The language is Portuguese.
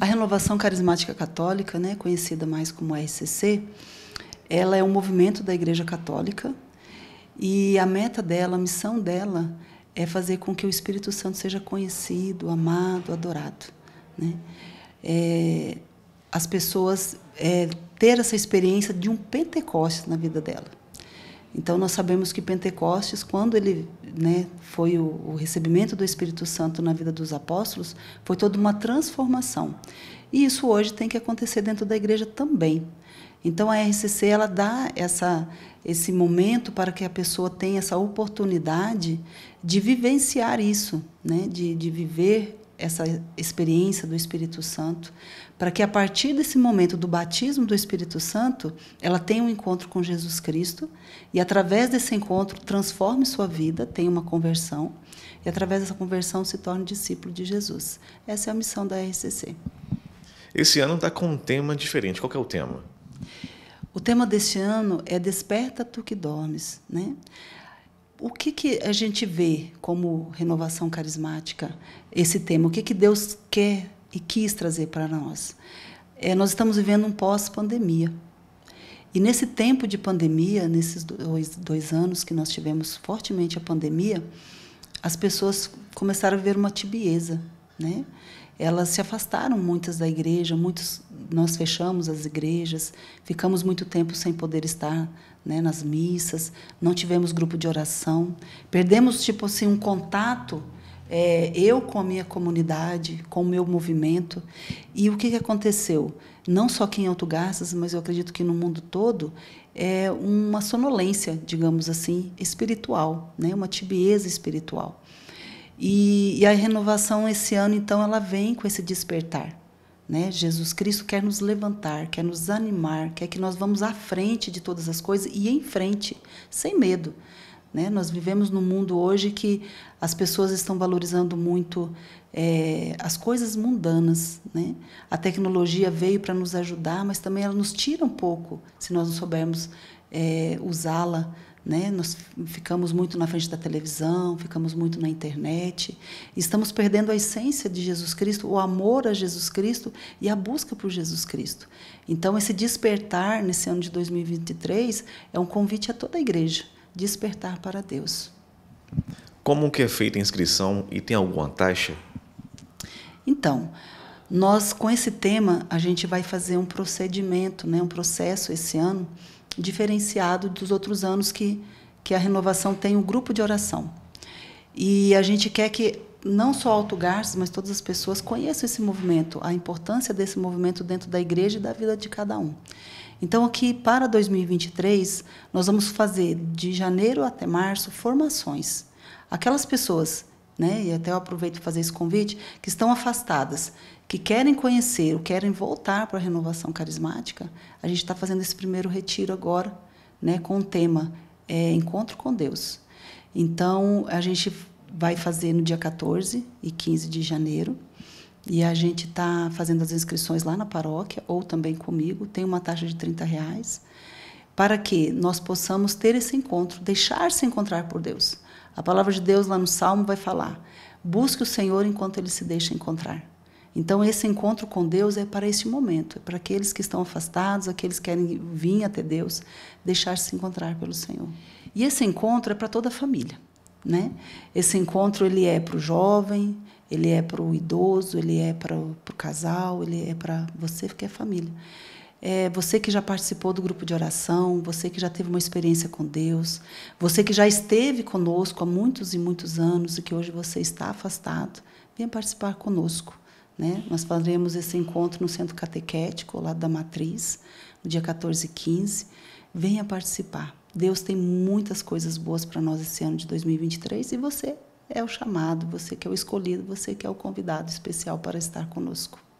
A Renovação Carismática Católica, né, conhecida mais como RCC, ela é um movimento da Igreja Católica e a meta dela, a missão dela é fazer com que o Espírito Santo seja conhecido, amado, adorado. Né? É, as pessoas é, ter essa experiência de um Pentecostes na vida dela. Então, nós sabemos que Pentecostes, quando ele né, foi o, o, recebimento do Espírito Santo na vida dos apóstolos, foi toda uma transformação. E isso hoje tem que acontecer dentro da igreja também. Então, a RCC ela dá essa, esse momento para que a pessoa tenha essa oportunidade de vivenciar isso, né, de, de viver essa experiência do Espírito Santo, para que a partir desse momento do batismo do Espírito Santo, ela tenha um encontro com Jesus Cristo e através desse encontro transforme sua vida, tenha uma conversão e através dessa conversão se torne discípulo de Jesus. Essa é a missão da RCC. Esse ano está com um tema diferente. Qual é o tema? O tema deste ano é Desperta tu que dormes, né? o que, que a gente vê como renovação carismática, esse tema? O que, que Deus quer e quis trazer para nós? É, nós estamos vivendo um pós-pandemia. E nesse tempo de pandemia, nesses dois, dois anos que nós tivemos fortemente a pandemia, as pessoas começaram a ver uma tibieza né? Elas se afastaram muitas da igreja, muitos nós fechamos as igrejas, ficamos muito tempo sem poder estar né, nas missas, não tivemos grupo de oração, perdemos tipo assim um contato é, eu com a minha comunidade, com o meu movimento. E o que, aconteceu? Não só aqui em Alto Garças, mas eu acredito que no mundo todo, é uma sonolência, digamos assim, espiritual, né? uma tibieza espiritual. E, e a renovação esse ano, então, ela vem com esse despertar. Né? Jesus Cristo quer nos levantar, quer nos animar, quer que nós vamos à frente de todas as coisas e em frente, sem medo. Né? Nós vivemos num mundo hoje que as pessoas estão valorizando muito é, as coisas mundanas. Né? A tecnologia veio para nos ajudar, mas também ela nos tira um pouco se nós não soubermos é, usá-la né? Nós ficamos muito na frente da televisão, ficamos muito na internet. Estamos perdendo a essência de Jesus Cristo, o amor a Jesus Cristo e a busca por Jesus Cristo. Então, esse despertar nesse ano de 2023 é um convite a toda a igreja despertar para Deus. Como que é feita a inscrição e tem alguma taxa? Então, nós com esse tema a gente vai fazer um procedimento, né, um processo esse ano diferenciado dos outros anos que, que a renovação tem um grupo de oração. E a gente quer que não só Alto Garças, mas todas as pessoas conheçam esse movimento, a importância desse movimento dentro da igreja e da vida de cada um. Então, aqui para 2023, nós vamos fazer de janeiro até março formações. Aquelas pessoas né? E até eu aproveito para fazer esse convite, que estão afastadas, que querem conhecer, ou querem voltar para a renovação carismática, a gente está fazendo esse primeiro retiro agora, né? Com o tema é, encontro com Deus. Então a gente vai fazer no dia 14 e 15 de janeiro. E a gente está fazendo as inscrições lá na paróquia ou também comigo. Tem uma taxa de 30 reais para que nós possamos ter esse encontro, deixar se encontrar por Deus. A palavra de Deus lá no Salmo vai falar: busque o Senhor enquanto ele se deixa encontrar. Então, esse encontro com Deus é para esse momento, é para aqueles que estão afastados, aqueles que querem vir até Deus, deixar-se encontrar pelo Senhor. E esse encontro é para toda a família. Né? Esse encontro ele é para o jovem, ele é para o idoso, ele é para o casal, ele é para você que é família é, você que já participou do grupo de oração, você que já teve uma experiência com Deus, você que já esteve conosco há muitos e muitos anos e que hoje você está afastado, venha participar conosco. Né? Nós faremos esse encontro no Centro Catequético, ao lado da Matriz, no dia 14 e 15. Venha participar. Deus tem muitas coisas boas para nós esse ano de 2023 e você é o chamado, você que é o escolhido, você que é o convidado especial para estar conosco.